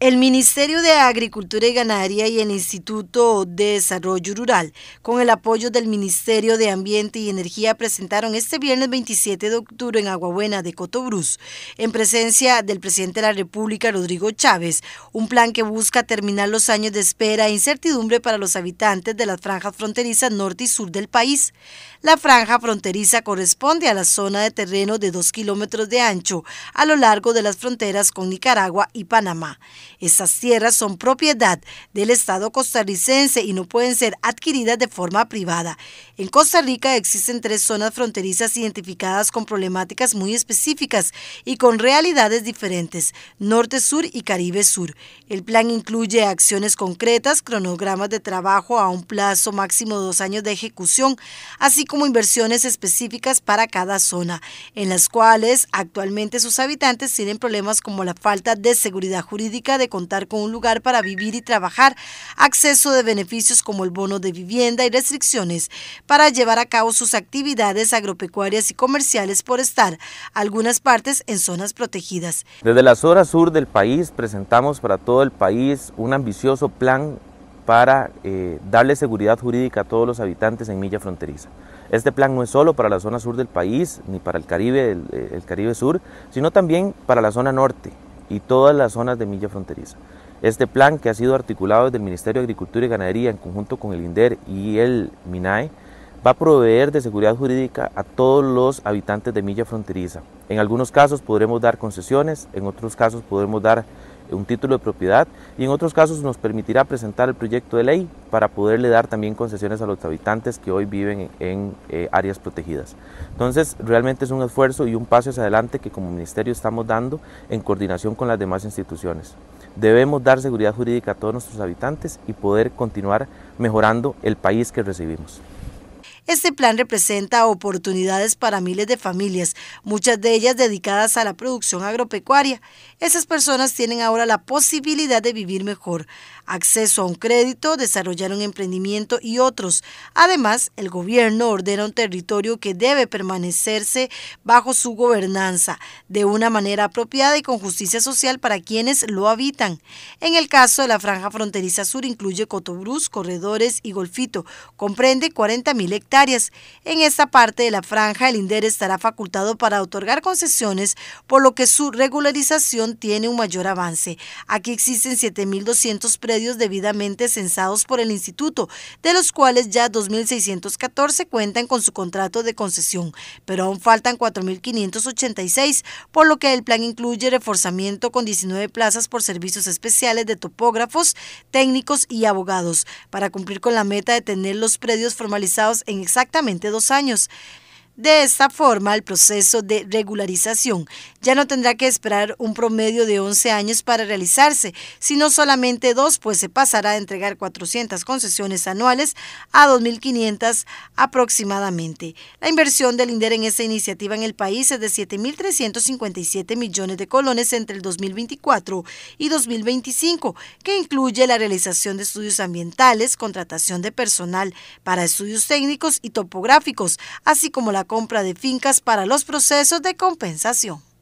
El Ministerio de Agricultura y Ganadería y el Instituto de Desarrollo Rural, con el apoyo del Ministerio de Ambiente y Energía, presentaron este viernes 27 de octubre en Aguabuena de Cotobruz, en presencia del presidente de la República, Rodrigo Chávez, un plan que busca terminar los años de espera e incertidumbre para los habitantes de las franjas fronterizas norte y sur del país. La franja fronteriza corresponde a la zona de terreno de 2 kilómetros de ancho a lo largo de las fronteras con Nicaragua y Panamá. Estas tierras son propiedad del Estado costarricense y no pueden ser adquiridas de forma privada. En Costa Rica existen tres zonas fronterizas identificadas con problemáticas muy específicas y con realidades diferentes, Norte Sur y Caribe Sur. El plan incluye acciones concretas, cronogramas de trabajo a un plazo máximo de dos años de ejecución, así como inversiones específicas para cada zona, en las cuales actualmente sus habitantes tienen problemas como la falta de seguridad jurídica de contar con un lugar para vivir y trabajar, acceso de beneficios como el bono de vivienda y restricciones para llevar a cabo sus actividades agropecuarias y comerciales por estar algunas partes en zonas protegidas. Desde la zona sur del país presentamos para todo el país un ambicioso plan para eh, darle seguridad jurídica a todos los habitantes en Milla Fronteriza. Este plan no es solo para la zona sur del país, ni para el Caribe, el Caribe Sur, sino también para la zona norte, y todas las zonas de milla fronteriza. Este plan, que ha sido articulado desde el Ministerio de Agricultura y Ganadería en conjunto con el INDER y el MINAE, va a proveer de seguridad jurídica a todos los habitantes de milla fronteriza. En algunos casos podremos dar concesiones, en otros casos podremos dar un título de propiedad y en otros casos nos permitirá presentar el proyecto de ley para poderle dar también concesiones a los habitantes que hoy viven en, eh, áreas protegidas. Entonces, realmente es un esfuerzo y un paso hacia adelante que como ministerio estamos dando en coordinación con las demás instituciones. Debemos dar seguridad jurídica a todos nuestros habitantes y poder continuar mejorando el país que recibimos. Este plan representa oportunidades para miles de familias, muchas de ellas dedicadas a la producción agropecuaria. Esas personas tienen ahora la posibilidad de vivir mejor, acceso a un crédito, desarrollar un emprendimiento y otros. Además, el gobierno ordena un territorio que debe permanecerse bajo su gobernanza, de una manera apropiada y con justicia social para quienes lo habitan. En el caso de la franja fronteriza sur incluye Cotobruz, Corredores y Golfito. Comprende 40.000 hectáreas en esta parte de la franja, el INDER estará facultado para otorgar concesiones, por lo que su regularización tiene un mayor avance. Aquí existen 7.200 predios debidamente censados por el instituto, de los cuales ya 2.614 cuentan con su contrato de concesión, pero aún faltan 4.586, por lo que el plan incluye reforzamiento con 19 plazas por servicios especiales de topógrafos, técnicos y abogados, para cumplir con la meta de tener los predios formalizados en exactamente dos años. De esta forma, el proceso de regularización ya no tendrá que esperar un promedio de 11 años para realizarse, sino solamente dos, pues se pasará a entregar 400 concesiones anuales a 2.500 aproximadamente. La inversión del INDER en esta iniciativa en el país es de 7.357 millones de colones entre el 2024 y 2025, que incluye la realización de estudios ambientales, contratación de personal para estudios técnicos y topográficos, así como la compra de fincas para los procesos de compensación.